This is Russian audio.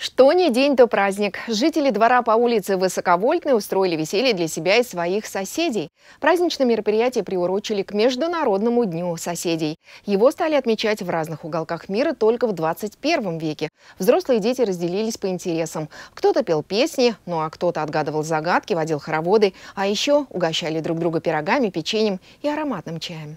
Что не день, то праздник. Жители двора по улице Высоковольтной устроили веселье для себя и своих соседей. Праздничное мероприятие приурочили к Международному дню соседей. Его стали отмечать в разных уголках мира только в 21 веке. Взрослые и дети разделились по интересам. Кто-то пел песни, ну а кто-то отгадывал загадки, водил хороводы, а еще угощали друг друга пирогами, печеньем и ароматным чаем.